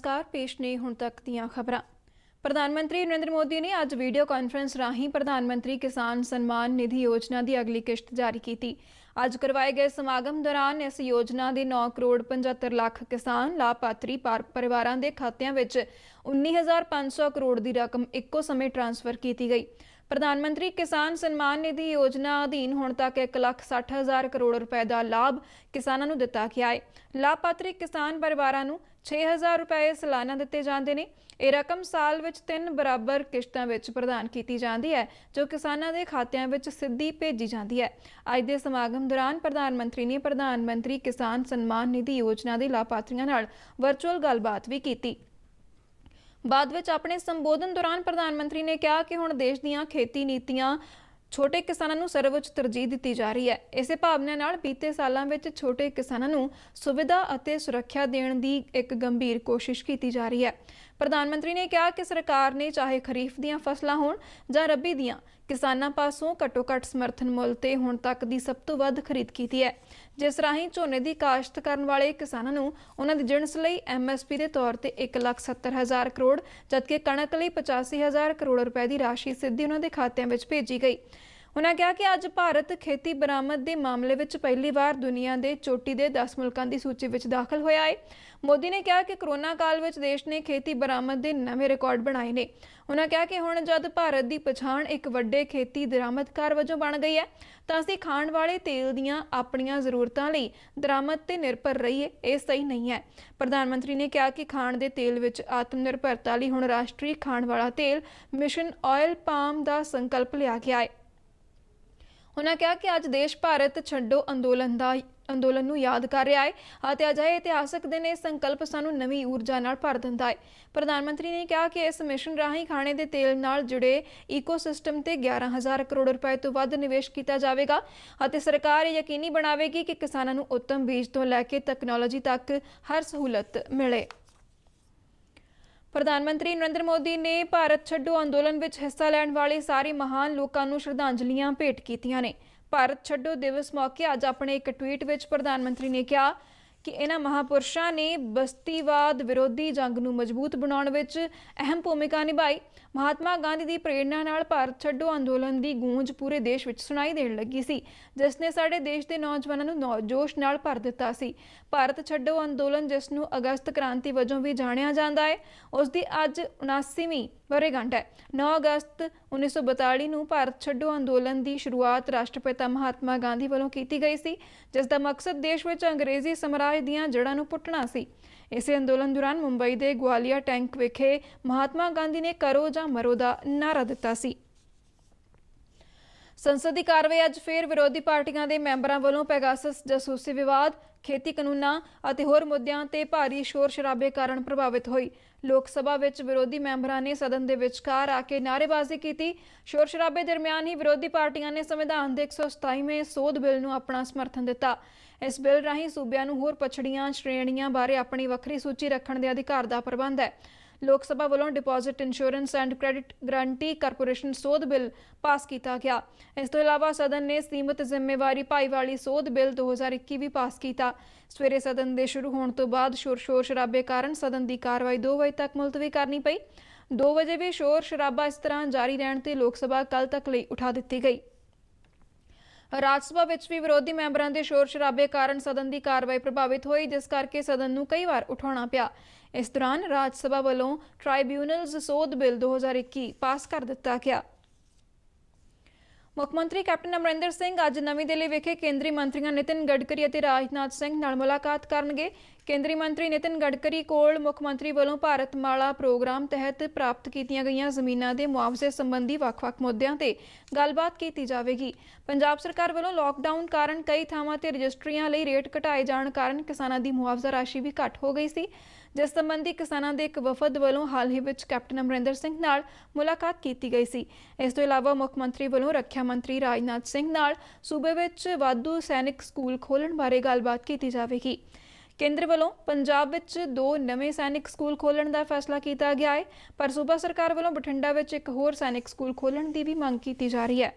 ਨਮਸਕਾਰ ਪੇਸ਼ ਨੇ ਹੁਣ ਤੱਕ ਦੀਆਂ ਖਬਰਾਂ ਪ੍ਰਧਾਨ ਮੰਤਰੀ ਨਰਿੰਦਰ ਮੋਦੀ ਨੇ ਅੱਜ ਵੀਡੀਓ ਕਾਨਫਰੰਸ ਰਾਹੀਂ ਪ੍ਰਧਾਨ ਮੰਤਰੀ ਕਿਸਾਨ ਸਨਮਾਨ ਨਿਧੀ ਯੋਜਨਾ ਦੀ ਅਗਲੀ ਕਿਸ਼ਤ ਜਾਰੀ ਕੀਤੀ ਅੱਜ ਕਰਵਾਏ ਗਏ ਸਮਾਗਮ ਦੌਰਾਨ ਇਸ ਯੋਜਨਾ ਦੇ 9 ਕਰੋੜ 75 ਲੱਖ ਕਿਸਾਨ ਲਾਭਪਾਤਰੀ ਪਰਿਵਾਰਾਂ ਦੇ ਖਾਤਿਆਂ ਵਿੱਚ 19500 ਕਰੋੜ ਦੀ ਰਕਮ ਇੱਕੋ ਸਮੇਂ ਟ੍ਰਾਂਸਫਰ ਕੀਤੀ ਗਈ ਪ੍ਰਧਾਨ ਮੰਤਰੀ ਕਿਸਾਨ ਸਨਮਾਨ ਨਿਧੀ ਯੋਜਨਾ ਅਧੀਨ ਹੁਣ ਤੱਕ 1,60,000 ਕਰੋੜ ਰੁਪਏ ਦਾ ਲਾਭ ਕਿਸਾਨਾਂ ਨੂੰ ਦਿੱਤਾ ਗਿਆ ਹੈ ਲਾਭਪਾਤਰੀ ਕਿਸਾਨ ਪਰਿਵਾਰਾਂ ਨੂੰ 6000 ਰੁਪਏ ਸਾਲਾਨਾ ਦਿੱਤੇ ਜਾਂਦੇ ਨੇ ਇਹ ਰਕਮ ਸਾਲ ਵਿੱਚ ਤਿੰਨ ਬਰਾਬਰ ਕਿਸ਼ਤਾਂ ਵਿੱਚ ਪ੍ਰਦਾਨ ਕੀਤੀ ਜਾਂਦੀ ਹੈ ਜੋ ਕਿਸਾਨਾਂ ਦੇ ਖਾਤਿਆਂ ਵਿੱਚ ਸਿੱਧੀ ਭੇਜੀ ਜਾਂਦੀ ਹੈ ਅੱਜ ਦੇ ਸਮਾਗਮ ਦੌਰਾਨ ਪ੍ਰਧਾਨ ਮੰਤਰੀ ਨੇ ਪ੍ਰਧਾਨ ਮੰਤਰੀ ਕਿਸਾਨ ਸਨਮਾਨ ਨਿਧੀ ਯੋਜਨਾ ਦੇ ਲਾਭਪਾਤਰੀਆਂ ਨਾਲ ਵਰਚੁਅਲ ਗੱਲਬਾਤ ਵੀ ਕੀਤੀ ਬਾਅਦ ਵਿੱਚ ਆਪਣੇ ਸੰਬੋਧਨ ਦੌਰਾਨ ਪ੍ਰਧਾਨ ਮੰਤਰੀ ਨੇ ਕਿਹਾ ਕਿ ਹੁਣ ਦੇਸ਼ ਦੀਆਂ ਖੇਤੀ ਨੀਤੀਆਂ ਛੋਟੇ ਕਿਸਾਨਾਂ ਨੂੰ ਸਰਵਉੱਚ ਤਰਜੀਹ ਦਿੱਤੀ ਜਾ ਰਹੀ ਹੈ ਇਸੇ ਭਾਵਨਾ ਨਾਲ ਬੀਤੇ ਸਾਲਾਂ ਵਿੱਚ ਛੋਟੇ ਕਿਸਾਨਾਂ ਨੂੰ ਸੁਵਿਧਾ ਅਤੇ ਸੁਰੱਖਿਆ ਦੇਣ ਦੀ ਇੱਕ ਗੰਭੀਰ ਕੋਸ਼ਿਸ਼ ਕੀਤੀ ਜਾ ਰਹੀ ਹੈ ਪ੍ਰਧਾਨ ਮੰਤਰੀ ਨੇ ਕਿਹਾ ਕਿ ਸਰਕਾਰ ਨੇ ਚਾਹੇ ਖਰੀਫ ਦੀਆਂ ਫਸਲਾਂ ਹੋਣ ਜਾਂ ਰੱਬੀ ਦੀਆਂ ਕਿਸਾਨਾਂ ਪਾਸੋਂ ਘੱਟੋ-ਘੱਟ ਸਮਰਥਨ ਮੁੱਲ ਤੇ ਹੁਣ ਤੱਕ ਦੀ ਸਭ ਤੋਂ ਵੱਧ ਖਰੀਦ ਕੀਤੀ ਹੈ ਜਿਸ ਰਾਹੀਂ ਝੋਨੇ ਦੀ ਕਾਸ਼ਤ ਕਰਨ ਵਾਲੇ ਕਿਸਾਨਾਂ ਨੂੰ ਉਹਨਾਂ ਦੀ ਜਿਣਸ ਲਈ ਐਮਐਸਪੀ ਦੇ ਤੌਰ ਤੇ 170000 ਕਰੋੜ ਜਦਕਿ ਕਣਕ ਲਈ 85000 ਕਰੋੜ ਰੁਪਏ ਦੀ ਰਾਸ਼ੀ ਸਿੱਧੀ ਉਹਨਾਂ ਦੇ ਖਾਤਿਆਂ ਵਿੱਚ ਭੇਜੀ ਗਈ ਉਹਨਾਂ ਕਿਹਾ ਕਿ ਅੱਜ ਭਾਰਤ ਖੇਤੀ ਬਰਾਮਦ ਦੇ ਮਾਮਲੇ ਵਿੱਚ ਪਹਿਲੀ ਵਾਰ ਦੁਨੀਆ ਦੇ ਚੋਟੀ ਦੇ 10 ਮੁਲਕਾਂ ਦੀ ਸੂਚੀ ਵਿੱਚ ਦਾਖਲ ਹੋਇਆ ਹੈ ਮੋਦੀ ਨੇ ਕਿਹਾ ਕਿ ਕਰੋਨਾ ਕਾਲ ਵਿੱਚ ਦੇਸ਼ ਨੇ ਖੇਤੀ ਬਰਾਮਦ ਦੇ ਨਵੇਂ ਰਿਕਾਰਡ ਬਣਾਏ ਨੇ ਉਹਨਾਂ ਕਿਹਾ ਕਿ ਹੁਣ ਜਦ ਭਾਰਤ ਦੀ ਪਛਾਣ ਇੱਕ ਵੱਡੇ ਖੇਤੀ ਦਰਾਮਦਕਾਰ ਵਜੋਂ ਬਣ ਗਈ ਹੈ ਤਾਂ ਅਸੀਂ ਖਾਣ ਵਾਲੇ ਤੇਲ ਦੀਆਂ ਆਪਣੀਆਂ ਜ਼ਰੂਰਤਾਂ ਲਈ ਦਰਾਮਦ ਤੇ ਨਿਰਭਰ ਰਹੀਏ ਇਹ ਸਹੀ ਨਹੀਂ ਹੈ ਪ੍ਰਧਾਨ ਮੰਤਰੀ ਨੇ ਕਿਹਾ ਕਿ ਖਾਣ ਦੇ ਤੇਲ ਵਿੱਚ ਆਤਮ ਨਿਰਭਰਤਾ ਲਈ ਹੁਣ ਰਾਸ਼ਟਰੀ ਖਾਣ ਵਾਲਾ ਤੇਲ ਮਿਸ਼ਨ ਆਇਲ ਪਾਮ ਦਾ ਸੰਕਲਪ ਲਿਆ ਗਿਆ ਹੈ ਉਹਨਾਂ ਕਿਹਾ ਕਿ ਅੱਜ ਦੇਸ਼ ਭਾਰਤ ਛੱਡੋ ਅੰਦੋਲਨ ਦਾ ਅੰਦੋਲਨ ਨੂੰ ਯਾਦ ਕਰ ਰਿਹਾ ਹੈ ਅਤੇ ਅਜਿਹੇ ਇਤਿਹਾਸਕ ਦਿਨ ਇਹ ਸੰਕਲਪ ਸਾਨੂੰ ਨਵੀਂ ਊਰਜਾ ਨਾਲ ਭਰ ਦਿੰਦਾ ਹੈ ਪ੍ਰਧਾਨ ਮੰਤਰੀ ਨੇ ਕਿਹਾ ਕਿ ਇਸ ਮਿਸ਼ਨ ਰਾਹੀਂ ਖਾਣੇ ਦੇ ਤੇਲ ਨਾਲ ਜੁੜੇ ਇਕੋਸਿਸਟਮ ਤੇ 11000 ਕਰੋੜ ਰੁਪਏ ਤੋਂ ਵੱਧ ਨਿਵੇਸ਼ ਕੀਤਾ ਜਾਵੇਗਾ ਅਤੇ ਸਰਕਾਰ ਇਹ ਯਕੀਨੀ ਬਣਾਵੇਗੀ ਕਿ ਕਿਸਾਨਾਂ ਨੂੰ ਉੱਤਮ ਬੀਜ ਤੋਂ ਲੈ ਕੇ ਟੈਕਨੋਲੋਜੀ ਤੱਕ ਹਰ ਸਹੂਲਤ ਮਿਲੇ ਪ੍ਰਧਾਨ ਮੰਤਰੀ ਨਰਿੰਦਰ ਮੋਦੀ ਨੇ ਭਾਰਤ ਛੱਡੋ ਅੰਦੋਲਨ ਵਿੱਚ ਹਿੱਸਾ ਲੈਣ ਵਾਲੇ ਸਾਰੇ ਮਹਾਨ ਲੋਕਾਂ ਨੂੰ ਸ਼ਰਧਾਂਜਲੀਆਂ ਭੇਟ ਕੀਤੀਆਂ ਨੇ ਭਾਰਤ ਛੱਡੋ ਦਿਵਸ ਮੌਕੇ ਅੱਜ ਆਪਣੇ ਇੱਕ ਟਵੀਟ ਵਿੱਚ ਪ੍ਰਧਾਨ ਮੰਤਰੀ ਨੇ ਕਿਹਾ ਕਿ ਇਹਨਾਂ ਮਹਾਪੁਰਸ਼ਾਂ ਨੇ ਬਸਤੀਵਾਦ ਵਿਰੋਧੀ ਜੰਗ ਨੂੰ ਮਜ਼ਬੂਤ ਬਣਾਉਣ ਵਿੱਚ ਅਹਿਮ ਭੂਮਿਕਾ ਨਿਭਾਈ ਮਹਾਤਮਾ ਗਾਂਧੀ ਦੀ ਪ੍ਰੇਰਣਾ ਨਾਲ ਭਾਰਤ ਛੱਡੋ ਅੰਦੋਲਨ ਦੀ ਗੂੰਜ ਪੂਰੇ ਦੇਸ਼ ਵਿੱਚ ਸੁਣਾਈ ਦੇਣ ਲੱਗੀ ਸੀ ਜਿਸ ਨੇ ਸਾਡੇ ਦੇਸ਼ ਦੇ ਨੌਜਵਾਨਾਂ ਨੂੰ ਜੋਸ਼ ਨਾਲ ਭਰ ਦਿੱਤਾ ਸੀ ਭਾਰਤ ਛੱਡੋ ਅੰਦੋਲਨ ਜਿਸ ਨੂੰ ਅਗਸਤ ਕ੍ਰਾਂਤੀ ਵਜੋਂ ਵੀ ਜਾਣਿਆ ਜਾਂਦਾ ਹੈ ਉਸ ਦੀ ਅੱਜ 79ਵੀਂ ਵਰੇਗੰਢ ਹੈ 9 ਅਗਸਤ 1942 ਨੂੰ ਭਾਰਤ ਛੱਡੋ ਅੰਦੋਲਨ ਦੀ ਸ਼ੁਰੂਆਤ ਰਾਸ਼ਟਰਪਿਤਾ ਮਹਾਤਮਾ ਗਾਂਧੀ ਵੱਲੋਂ ਕੀਤੀ ਗਈ ਸੀ ਜਿਸ ਦਾ ਮਕਸਦ ਦੇਸ਼ ਵਿੱਚ ਅੰਗਰੇਜ਼ੀ ਸਮਰਾਜ ਦੀਆਂ ਜੜ੍ਹਾਂ ਨੂੰ ਪੁੱਟਣਾ ਸੀ ਇਸੇ ਅੰਦੋਲਨ ਦੌਰਾਨ ਮੁੰਬਈ ਦੇ ਗਵਾਲੀਆ ਟੈਂਕ ਵਿਖੇ ਮਹਾਤਮਾ ਗਾਂਧੀ ਨੇ ਕਰੋ ਜਾਂ ਮਰੋ ਦਾ ਨਾਰਾ ਦਿੱਤਾ ਸੀ ਸੰਸਦੀ ਕਾਰਵਾਈ ਅੱਜ ਫੇਰ ਵਿਰੋਧੀ ਪਾਰਟੀਆਂ ਦੇ ਮੈਂਬਰਾਂ ਵੱਲੋਂ ਪੈਗਾਸਸ ਜਾਸੂਸੀ ਵਿਵਾਦ ਖੇਤੀ ਕਾਨੂੰਨਾਂ ਅਤੇ ਹੋਰ ਮੁੱਦਿਆਂ ਤੇ ਭਾਰੀ ਸ਼ੋਰ ਸ਼ਰਾਬੇ ਕਾਰਨ ਪ੍ਰਭਾਵਿਤ ਹੋਈ ਲੋਕ ਸਭਾ ਵਿੱਚ ਵਿਰੋਧੀ ਮੈਂਬਰਾਂ ਨੇ ਸਦਨ ਦੇ ਵਿਚਕਾਰ ਆ ਕੇ ਨਾਰੇਬਾਜ਼ੀ ਕੀਤੀ ਸ਼ੋਰ ਸ਼ਰਾਬੇ ਦਰਮਿਆਨ ਹੀ ਵਿਰੋਧੀ ਪਾਰਟੀਆਂ ਨੇ ਸੰਵਿਧਾਨ ਦੇ 127ਵੇਂ ਸੋਧ ਬਿੱਲ ਨੂੰ ਆਪਣਾ ਸਮਰਥਨ ਦਿੱਤਾ ਇਸ ਬਿੱਲ ਰਾਹੀਂ ਸੂਬਿਆਂ ਨੂੰ ਹੋਰ ਪਛੜੀਆਂ ਸ਼੍ਰੇਣੀਆਂ ਬਾਰੇ ਆਪਣੀ ਵੱਖਰੀ ਸੂਚੀ ਰੱਖਣ ਦੇ ਅਧਿਕਾਰ ਦਾ ਪ੍ਰਬੰਧ ਹੈ ਲੋਕ ਸਭਾ ਵੱਲੋਂ deposit insurance and credit guarantee corporation ਸੋਧ ਬਿੱਲ ਪਾਸ ਕੀਤਾ ਗਿਆ ਇਸ ਤੋਂ ਇਲਾਵਾ ਸਦਨ ਨੇ ਸੀਮਤ ਜ਼ਿੰਮੇਵਾਰੀ ਭਾਈ ਵਾਲੀ ਸੋਧ ਬਿੱਲ 2021 ਵੀ ਪਾਸ ਕੀਤਾ ਸਵੇਰੇ ਸਦਨ ਦੇ ਸ਼ੁਰੂ ਹੋਣ ਤੋਂ ਬਾਅਦ ਸ਼ੋਰ-ਸ਼ੋਰ ਸ਼ਰਾਬੇ ਕਾਰਨ ਸਦਨ ਦੀ ਕਾਰਵਾਈ 2 ਵਜੇ ਤੱਕ ਮੁਲਤਵੀ ਕਰਨੀ ਪਈ 2 ਵਜੇ ਵੀ ਸ਼ੋਰ ਸ਼ਰਾਬਾ ਇਸ ਤਰ੍ਹਾਂ ਜਾਰੀ ਰਹਿਣ ਤੇ ਲੋਕ ਸਭਾ ਕੱਲ ਤੱਕ ਲਈ ਉਠਾ ਦਿੱਤੀ ਗਈ ਰਾਜ ਸਭਾ ਵਿੱਚ ਵੀ ਵਿਰੋਧੀ ਮੈਂਬਰਾਂ ਦੇ ਸ਼ੋਰ ਸ਼ਰਾਬੇ ਕਾਰਨ ਸਦਨ ਦੀ ਕਾਰਵਾਈ ਪ੍ਰਭਾਵਿਤ ਹੋਈ ਜਿਸ ਕਰਕੇ ਸਦਨ ਨੂੰ ਕਈ ਵਾਰ ਉਠਾਉਣਾ ਪਿਆ ਇਸ ਦੌਰਾਨ ਰਾਜ ਸਭਾ ਵੱਲੋਂ ਟ੍ਰਾਈਬਿਊਨਲਜ਼ ਸੋਧ ਬਿੱਲ 2021 ਪਾਸ ਕਰ ਦਿੱਤਾ ਗਿਆ ਮੁੱਖ ਮੰਤਰੀ ਕੈਪਟਨ ਅਮਰਿੰਦਰ ਸਿੰਘ ਅੱਜ ਨਵੀਂ ਦਿੱਲੀ ਵਿਖੇ ਕੇਂਦਰੀ ਮੰਤਰੀਆਂ ਨਿਤਿਨ ਗਡਕਰੀ ਅਤੇ ਰਾਜਨਾਥ ਸਿੰਘ ਨਾਲ ਮੁਲਾਕਾਤ ਕਰਨਗੇ ਕੇਂਦਰੀ ਮੰਤਰੀ ਨਿਤਿਨ ਗਡਕਰੀ ਕੋਲ ਮੁੱਖ ਮੰਤਰੀ ਵੱਲੋਂ ਭਾਰਤ ਮਾਲਾ ਪ੍ਰੋਗਰਾਮ ਤਹਿਤ ਪ੍ਰਾਪਤ ਕੀਤੀਆਂ ਗਈਆਂ ਜ਼ਮੀਨਾਂ ਦੇ ਮੁਆਵਜ਼ੇ ਸੰਬੰਧੀ ਵੱਖ-ਵੱਖ ਮੁੱਦਿਆਂ ਤੇ ਗੱਲਬਾਤ ਕੀਤੀ ਜਾਵੇਗੀ ਪੰਜਾਬ ਸਰਕਾਰ ਵੱਲੋਂ ਲਾਕਡਾਊਨ ਕਾਰਨ ਕਈ ਥਾਵਾਂ ਤੇ ਰਜਿਸਟਰੀਆਂ ਲਈ ਰੇਟ ਘਟਾਏ ਜਾਣ ਕਾਰਨ ਕਿਸਾਨਾਂ ਦੀ ਮੁਆਵਜ਼ਾ ਰਾਸ਼ੀ ਵੀ ਘਟ ਹੋ ਗਈ ਸੀ ਜਿਸ ਸੰਬੰਧੀ ਕਿਸਾਨਾਂ ਦੇ ਇੱਕ ਵਫਦ ਵੱਲੋਂ ਹਾਲ ਹੀ ਵਿੱਚ ਕੈਪਟਨ ਅਮਰਿੰਦਰ ਸਿੰਘ ਨਾਲ ਮੁਲਾਕਾਤ ਕੀਤੀ ਗਈ ਸੀ ਇਸ ਤੋਂ ਇਲਾਵਾ ਮੁੱਖ ਮੰਤਰੀ ਵੱਲੋਂ ਰੱਖਿਆ ਰੱਖਿਆ ਮੰਤਰੀ ਰਾਜਨਾਥ ਸਿੰਘ ਨਾਲ ਸੂਬੇ ਵਿੱਚ ਵਾਧੂ ਸੈਨਿਕ ਸਕੂਲ ਖੋਲਣ ਬਾਰੇ ਗੱਲਬਾਤ ਕੀਤੀ ਜਾਵੇਗੀ ਕੇਂਦਰ ਵੱਲੋਂ ਪੰਜਾਬ ਵਿੱਚ ਦੋ ਨਵੇਂ ਸੈਨਿਕ ਸਕੂਲ ਖੋਲਣ ਦਾ ਫੈਸਲਾ ਕੀਤਾ ਗਿਆ ਹੈ ਪਰ ਸੂਬਾ ਸਰਕਾਰ ਵੱਲੋਂ ਬਠਿੰਡਾ ਵਿੱਚ ਇੱਕ ਹੋਰ ਸੈਨਿਕ ਸਕੂਲ ਖੋਲਣ ਦੀ ਵੀ ਮੰਗ ਕੀਤੀ ਜਾ ਰਹੀ ਹੈ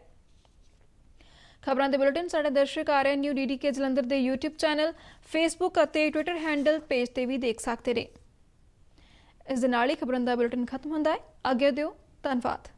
ਖਬਰਾਂ ਦੇ ਬੁਲੇਟਿਨ ਸਾਡੇ ਦਰਸ਼ਕ ਆ ਰਹੇ ਨਿਊ ਡੀਡੀ ਕੇ ਜਲੰਧਰ ਦੇ YouTube ਚੈਨਲ Facebook ਅਤੇ Twitter ਹੈਂਡਲ ਪੇਜ ਤੇ ਵੀ ਦੇਖ ਸਕਦੇ ਨੇ ਇਸ ਦੇ ਨਾਲ ਹੀ ਖਬਰਾਂ ਦਾ ਬੁਲੇਟਿਨ ਖਤਮ ਹੁੰਦਾ ਹੈ ਅੱਗੇ ਦਿਓ ਧੰਨਵਾਦ